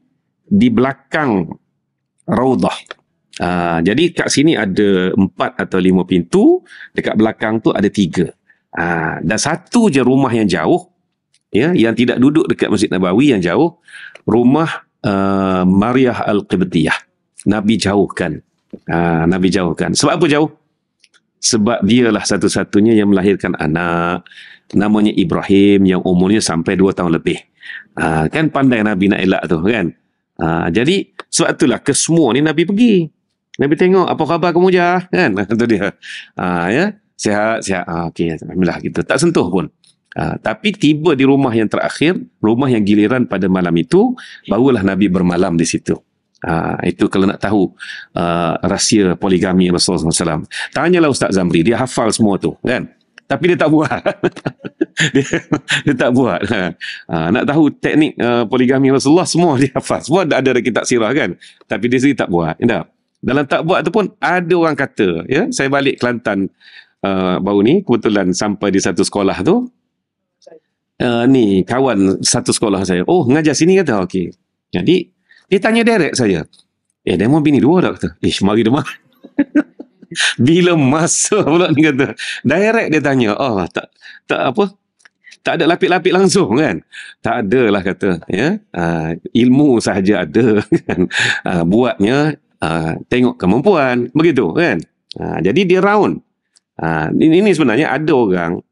[SPEAKER 1] di belakang Raudah. Ha, ah, jadi kat sini ada empat atau lima pintu. Dekat belakang tu ada tiga. Ha, dan satu je rumah yang jauh. Ya, yang tidak duduk dekat Masjid Nabawi yang jauh. Rumah Ah, Maria Al-Qibtiyah. Nabi jauhkan. Uh, Nabi jauhkan. Sebab apa jauh? Sebab dialah satu-satunya yang melahirkan anak. Namanya Ibrahim yang umurnya sampai dua tahun lebih. Uh, kan pandai Nabi nak elak tu kan? Uh, jadi sebab itulah ke ni Nabi pergi. Nabi tengok apa khabar kamu jah kan? Itu dia. Uh, ya? Sehat, sehat. Uh, Okey, Alhamdulillah gitu. Tak sentuh pun. Ha, tapi tiba di rumah yang terakhir, rumah yang giliran pada malam itu, barulah Nabi bermalam di situ. Ha, itu kalau nak tahu uh, rahsia poligami Rasulullah SAW. Tanyalah Ustaz Zamri, dia hafal semua tu kan? Tapi dia tak buat. dia, dia tak buat. Ha, ha nak tahu teknik uh, poligami Rasulullah, semua dia hafal. Semua ada, ada kita sirah kan? Tapi dia sendiri tak buat. Tak? Dalam tak buat tu pun ada orang kata, ya? saya balik Kelantan uh, baru ni, kebetulan sampai di satu sekolah tu, uh, ni kawan satu sekolah saya. Oh, ngajar sini kata okey. Jadi dia tanya direct saya. Eh, demo bini dua dah kata. Ish, mari demak. Bila masa pula ni kata. Direct dia tanya. Oh, tak tak apa? Tak ada lapik-lapik langsung kan? Tak ada lah kata. Ya? Uh, ilmu sahaja ada kan? Uh, buatnya uh, tengok kemampuan. Begitu kan? Uh, jadi dia round. Uh, ini, ini sebenarnya ada orang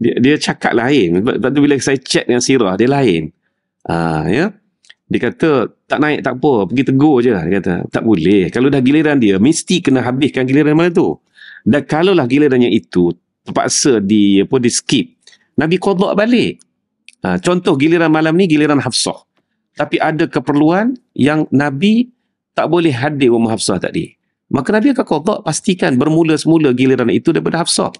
[SPEAKER 1] dia, dia cakap lain. Lepas tu bila saya cek dengan sirah, dia lain. Ha, ya? Dia kata, tak naik tak apa, pergi tegur je. Dia kata, tak boleh. Kalau dah giliran dia, mesti kena habiskan giliran mana tu. Dan kalau lah giliran yang itu, terpaksa di, apa, di skip, Nabi kodok balik. Ha, contoh giliran malam ni, giliran Hafsah. Tapi ada keperluan yang Nabi tak boleh hadir rumah Hafsah tadi. Maka Nabi akan kodok pastikan bermula semula giliran itu daripada Hafsah.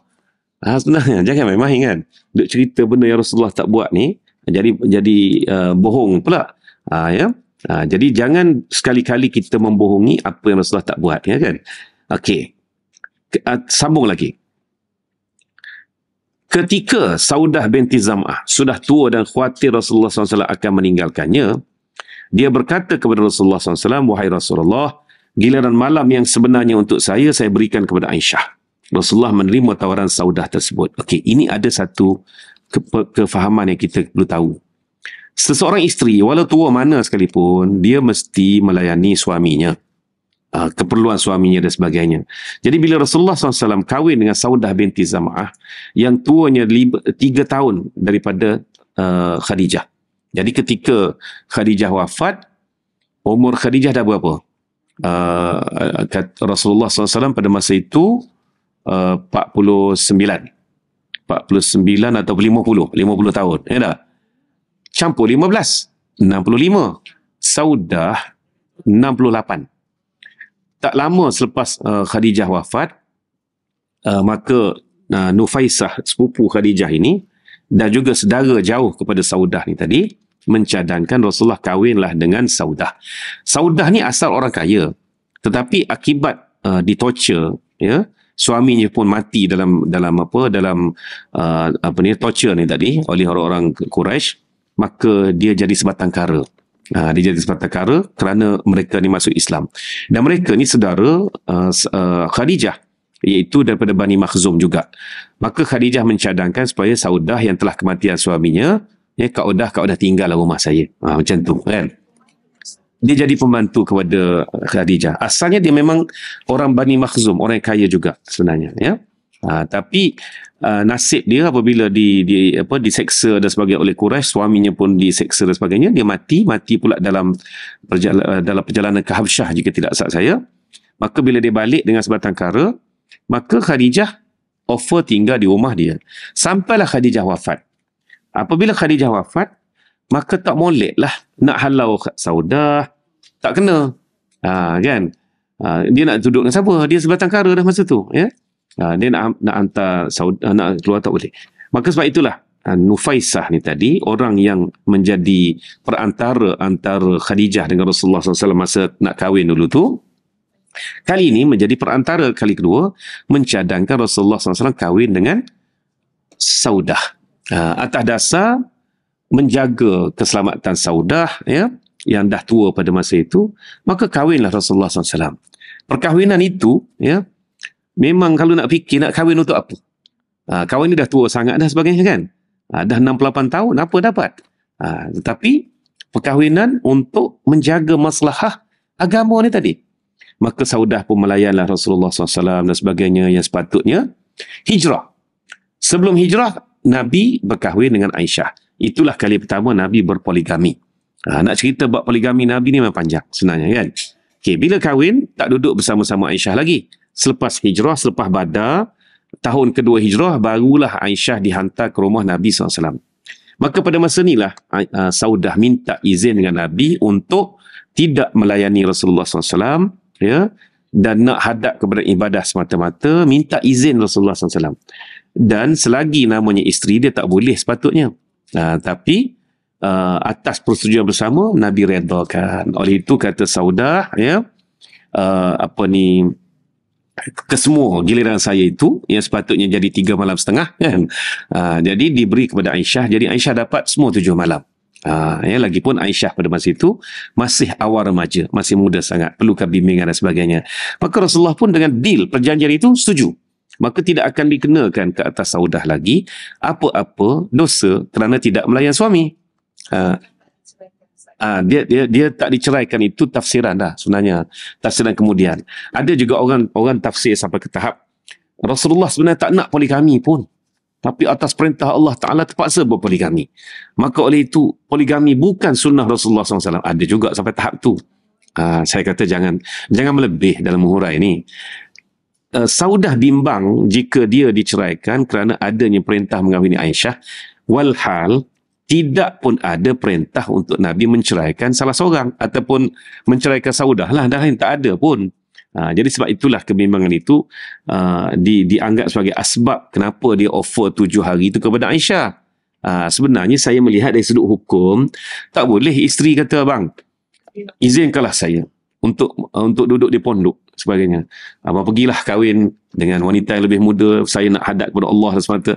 [SPEAKER 1] Ah ha, sebenarnya jangan main-main kan. Duk cerita benda yang Rasulullah tak buat ni jadi jadi uh, bohong pula. ha, ya. Ha, jadi jangan sekali-kali kita membohongi apa yang Rasulullah tak buat ya kan. Okey. Ha, sambung lagi. Ketika Saudah binti Zam'ah sudah tua dan khawatir Rasulullah SAW akan meninggalkannya, dia berkata kepada Rasulullah SAW, Wahai Rasulullah, giliran malam yang sebenarnya untuk saya, saya berikan kepada Aisyah. Rasulullah menerima tawaran Saudah tersebut. Okey, ini ada satu ke- kefahaman yang kita perlu tahu. Seseorang isteri, walau tua mana sekalipun, dia mesti melayani suaminya. Uh, keperluan suaminya dan sebagainya. Jadi bila Rasulullah SAW kahwin dengan Saudah binti Zama'ah, yang tuanya tiga tahun daripada uh, Khadijah. Jadi ketika Khadijah wafat, umur Khadijah dah berapa? Uh, Rasulullah SAW pada masa itu uh, 49. 49 atau 50. 50 tahun. Ya dah. Campur 15. 65. Saudah 68. Tak lama selepas uh, Khadijah wafat, uh, maka uh, Nufaisah, sepupu Khadijah ini, dan juga sedara jauh kepada Saudah ni tadi, mencadangkan Rasulullah kahwinlah dengan Saudah. Saudah ni asal orang kaya. Tetapi akibat uh, ditorture, ya, yeah, suaminya pun mati dalam dalam apa dalam uh, apa ni torture ni tadi oleh orang-orang Quraisy maka dia jadi sebatang kara Ha, dia jadi sebatang kara kerana mereka ni masuk Islam. Dan mereka ni saudara uh, uh, Khadijah iaitu daripada Bani Makhzum juga. Maka Khadijah mencadangkan supaya Saudah yang telah kematian suaminya, ya, Kak Odah, Kak Odah tinggallah rumah saya. Ha, macam tu kan dia jadi pembantu kepada Khadijah. Asalnya dia memang orang Bani Makhzum, orang yang kaya juga sebenarnya, ya. Ha, tapi uh, nasib dia apabila di di apa diseksa dan sebagainya oleh Quraisy, suaminya pun diseksa dan sebagainya, dia mati, mati pula dalam perjalanan ah, dalam perjalanan ke Habsyah jika tidak salah saya. Maka bila dia balik dengan sebatang kara, maka Khadijah offer tinggal di rumah dia. Sampailah Khadijah wafat. Apabila Khadijah wafat, maka tak molek lah nak halau saudah tak kena ha, kan ha, dia nak duduk dengan siapa dia sebatang kara dah masa tu ya ha, dia nak nak hantar saudah ha, nak keluar tak boleh maka sebab itulah ha, Nufaisah ni tadi orang yang menjadi perantara antara Khadijah dengan Rasulullah SAW masa nak kahwin dulu tu kali ini menjadi perantara kali kedua mencadangkan Rasulullah SAW kahwin dengan Saudah uh, atas dasar menjaga keselamatan saudah ya yang dah tua pada masa itu maka kahwinlah Rasulullah SAW perkahwinan itu ya memang kalau nak fikir nak kahwin untuk apa ha, kawan ni dah tua sangat dah sebagainya kan ha, dah 68 tahun apa dapat ha, tetapi perkahwinan untuk menjaga masalah agama ni tadi maka saudah pun melayanlah Rasulullah SAW dan sebagainya yang sepatutnya hijrah sebelum hijrah Nabi berkahwin dengan Aisyah itulah kali pertama Nabi berpoligami. Ha, nak cerita buat poligami Nabi ni memang panjang sebenarnya kan. Okay, bila kahwin, tak duduk bersama-sama Aisyah lagi. Selepas hijrah, selepas badar, tahun kedua hijrah, barulah Aisyah dihantar ke rumah Nabi SAW. Maka pada masa inilah, uh, Saudah minta izin dengan Nabi untuk tidak melayani Rasulullah SAW ya, dan nak hadap kepada ibadah semata-mata, minta izin Rasulullah SAW. Dan selagi namanya isteri, dia tak boleh sepatutnya. Ah, tapi uh, atas persetujuan bersama Nabi redakan. Oleh itu kata Saudah ya uh, apa ni kesemua giliran saya itu yang sepatutnya jadi tiga malam setengah kan. Uh, jadi diberi kepada Aisyah jadi Aisyah dapat semua tujuh malam. Uh, ya lagipun Aisyah pada masa itu masih awal remaja, masih muda sangat, perlukan bimbingan dan sebagainya. Maka Rasulullah pun dengan deal perjanjian itu setuju maka tidak akan dikenakan ke atas saudah lagi apa-apa dosa kerana tidak melayan suami. Ha. Ha, dia dia dia tak diceraikan itu tafsiran dah sebenarnya tafsiran kemudian. Ada juga orang orang tafsir sampai ke tahap Rasulullah sebenarnya tak nak poligami pun tapi atas perintah Allah Ta'ala terpaksa berpoligami. Maka oleh itu, poligami bukan sunnah Rasulullah SAW. Ada juga sampai tahap tu. Uh, saya kata jangan jangan melebih dalam menghurai ini. Eh, saudah bimbang jika dia diceraikan kerana adanya perintah mengawini Aisyah. Walhal, tidak pun ada perintah untuk Nabi menceraikan salah seorang ataupun menceraikan Saudah lah. Dah lain, tak ada pun. Ha, jadi sebab itulah kebimbangan itu uh, di, dianggap sebagai asbab kenapa dia offer tujuh hari itu kepada Aisyah. Ha, sebenarnya saya melihat dari sudut hukum, tak boleh isteri kata, bang, ya. izinkanlah saya untuk untuk duduk di pondok sebagainya. apa pergilah kahwin dengan wanita yang lebih muda, saya nak hadap kepada Allah SWT.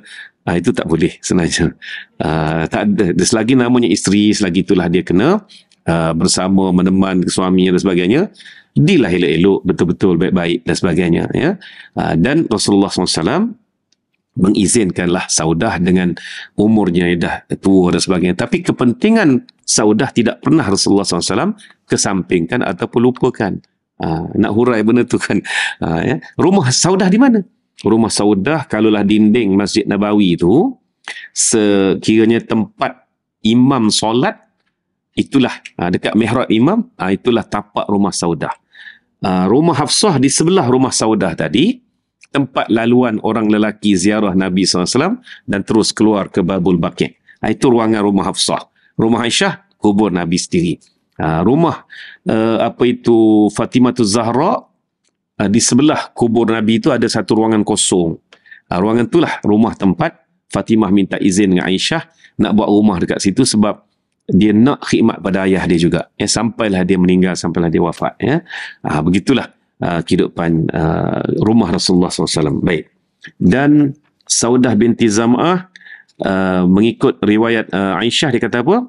[SPEAKER 1] Ah, itu tak boleh sebenarnya. Uh, tak ada. Selagi namanya isteri, selagi itulah dia kena uh, bersama meneman suami dan sebagainya. Dilah elok-elok, betul-betul baik-baik dan sebagainya. Ya. Uh, dan Rasulullah SAW mengizinkanlah saudah dengan umurnya yang dah tua dan sebagainya. Tapi kepentingan saudah tidak pernah Rasulullah SAW kesampingkan ataupun lupakan. Uh, nak hurai benda tu kan. Uh, ya. Rumah saudah di mana? Rumah saudah kalaulah dinding Masjid Nabawi tu, sekiranya tempat imam solat, itulah uh, dekat mihrab imam, uh, itulah tapak rumah saudah. Uh, rumah Hafsah di sebelah rumah saudah tadi, tempat laluan orang lelaki ziarah Nabi SAW dan terus keluar ke Babul Bakir. Itu ruangan rumah Hafsah. Rumah Aisyah, kubur Nabi sendiri. Uh, rumah uh, apa itu Fatimah tu Zahra uh, di sebelah kubur Nabi itu ada satu ruangan kosong. Uh, ruangan itulah rumah tempat Fatimah minta izin dengan Aisyah nak buat rumah dekat situ sebab dia nak khidmat pada ayah dia juga. Eh sampailah dia meninggal, sampailah dia wafat. Ya. Uh, begitulah uh, kehidupan uh, rumah Rasulullah SAW. Baik. Dan Saudah binti Zam'ah uh, mengikut riwayat uh, Aisyah, dia kata apa?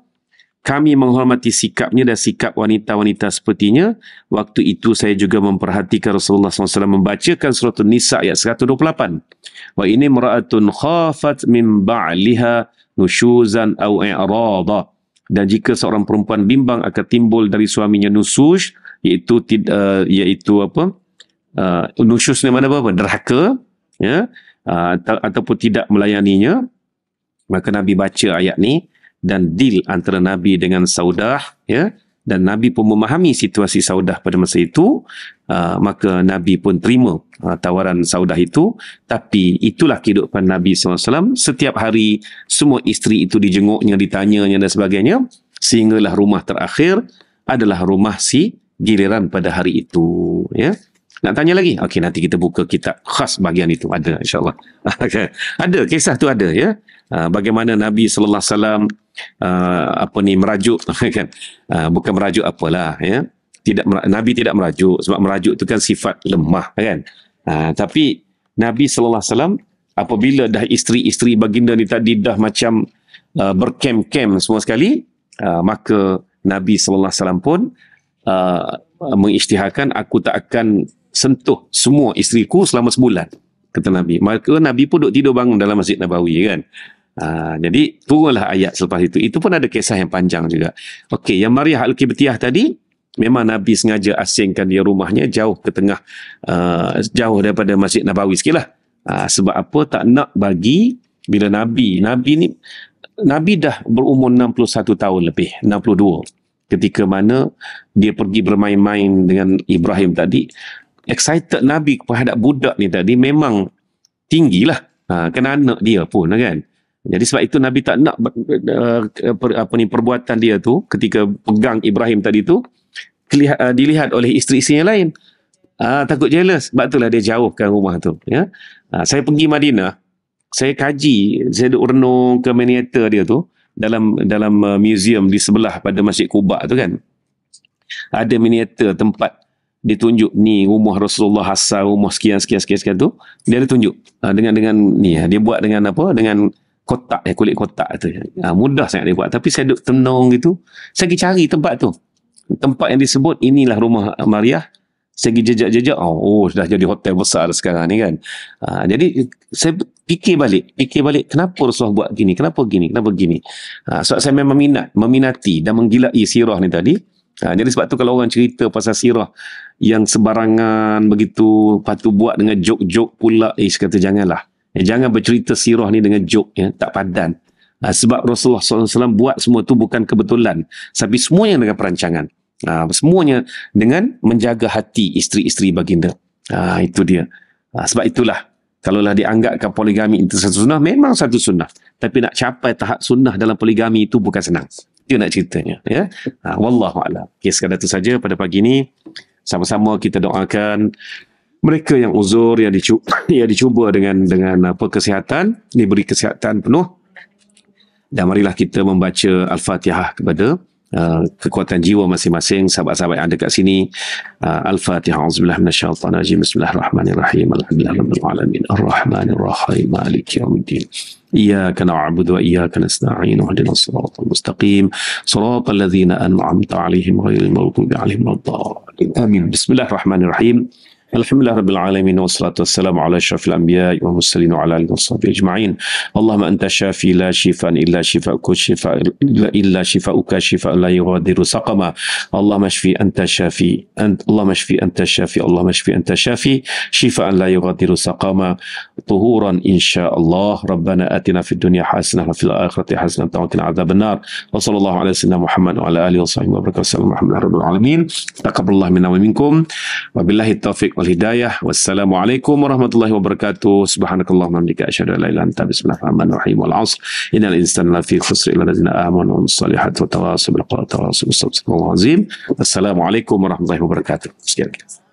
[SPEAKER 1] kami menghormati sikapnya dan sikap wanita-wanita sepertinya. Waktu itu saya juga memperhatikan Rasulullah SAW membacakan surah Nisa ayat 128. Wa ini mra'atun khafat min ba'liha nushuzan aw i'rada. Dan jika seorang perempuan bimbang akan timbul dari suaminya nusus, iaitu uh, iaitu apa? Uh, nusus ni mana apa? Derhaka, ya. Uh, ataupun tidak melayaninya, maka Nabi baca ayat ni dan deal antara Nabi dengan Saudah ya dan Nabi pun memahami situasi Saudah pada masa itu uh, maka Nabi pun terima uh, tawaran Saudah itu tapi itulah kehidupan Nabi SAW setiap hari semua isteri itu dijenguknya ditanyanya dan sebagainya sehinggalah rumah terakhir adalah rumah si giliran pada hari itu ya nak tanya lagi okey nanti kita buka kitab khas bahagian itu ada insyaallah okay. ada kisah tu ada ya ah, bagaimana Nabi sallallahu uh, apa ni merajuk kan uh, bukan merajuk apalah ya tidak nabi tidak merajuk sebab merajuk itu kan sifat lemah kan uh, tapi nabi sallallahu alaihi wasallam apabila dah isteri-isteri baginda ni tadi dah macam uh, berkem-kem semua sekali uh, maka nabi sallallahu alaihi wasallam pun uh, mengisytiharkan aku tak akan sentuh semua isteriku selama sebulan kata Nabi. Maka Nabi pun duduk tidur bangun dalam Masjid Nabawi kan. Ha, jadi turunlah ayat selepas itu. Itu pun ada kisah yang panjang juga. Okey, yang Maria Al-Kibtiyah tadi memang Nabi sengaja asingkan dia rumahnya jauh ke tengah uh, jauh daripada Masjid Nabawi sikitlah. Ha, sebab apa tak nak bagi bila Nabi, Nabi ni Nabi dah berumur 61 tahun lebih, 62 ketika mana dia pergi bermain-main dengan Ibrahim tadi excited Nabi kepada budak ni tadi memang tinggilah ha, kan anak dia pun kan jadi sebab itu Nabi tak nak uh, apa ni perbuatan dia tu ketika pegang Ibrahim tadi tu eh, dilihat oleh isteri-isteri yang lain. Uh, takut jealous sebab itulah dia jauhkan rumah tu ya. Uh, saya pergi Madinah, saya kaji, saya duduk renung ke miniatur dia tu dalam dalam uh, museum di sebelah pada Masjid Kubah tu kan. Ada miniatur tempat ditunjuk ni rumah Rasulullah asal rumah sekian sekian sekian tu dia ditunjuk uh, ah, dengan dengan ni dia buat dengan apa dengan kotak eh, kulit kotak tu ha, mudah sangat dia buat tapi saya duduk tenung gitu saya pergi cari tempat tu tempat yang disebut inilah rumah Maria saya pergi jejak-jejak oh, oh sudah jadi hotel besar sekarang ni kan ha, jadi saya fikir balik fikir balik kenapa Rasulullah buat gini kenapa gini kenapa gini ha, sebab saya memang minat meminati dan menggilai sirah ni tadi ha, jadi sebab tu kalau orang cerita pasal sirah yang sebarangan begitu lepas buat dengan jok-jok pula eh kata janganlah Ya, jangan bercerita sirah ni dengan joke ya, tak padan. Ha, sebab Rasulullah SAW buat semua tu bukan kebetulan. Tapi semuanya dengan perancangan. Ha, semuanya dengan menjaga hati isteri-isteri baginda. Ha, itu dia. Ha, sebab itulah. Kalaulah dianggapkan poligami itu satu sunnah, memang satu sunnah. Tapi nak capai tahap sunnah dalam poligami itu bukan senang. Itu nak ceritanya. Ya? Ha, Wallahu'alam. Okay, sekadar itu saja pada pagi ini. Sama-sama kita doakan mereka yang uzur yang dicuba, yang dicuba dengan dengan apa kesihatan diberi kesihatan penuh dan marilah kita membaca al-Fatihah kepada uh, kekuatan jiwa masing-masing sahabat-sahabat yang ada kat sini uh, al-Fatihah auzubillahi minasyaitanir rajim bismillahirrahmanirrahim alhamdulillahirabbil alamin arrahmanirrahim maliki yaumiddin إياك نعبد وإياك نستعين اهدنا الصراط Mustaqim. صراط الذين أنعمت عليهم غير المغضوب عليهم ولا الضالين آمين بسم الله الرحمن الرحيم الحمد لله رب العالمين والصلاة والسلام على أشرف الأنبياء والمرسلين وعلى آله وصحبه أجمعين اللهم أنت شافي لا شفاء إلا شفاءك شفاء إلا شفاءك شفاء لا يغادر سقما اللهم اشفي أنت شافي أنت اللهم اشفي أنت شافي اللهم اشفي أنت شافي شفاء لا يغادر سقما طهورا إن شاء الله ربنا آتنا في الدنيا حسنة وفي الآخرة حسنة وقنا عذاب النار وصلى الله على سيدنا محمد وعلى آله وصحبه وبركاته الحمد لله رب العالمين تقبل الله منا ومنكم وبالله التوفيق wal hidayah. Wassalamualaikum warahmatullahi wabarakatuh. Subhanakallah mamdika asyhadu an la ilaha illa anta bismillahirrahmanirrahim wal 'asr. Innal insana lafi khusr illa allazina amanu wa salihat wa tawassaw bil qadar wa tawassaw bis sabr. Assalamualaikum warahmatullahi wabarakatuh. Sekian.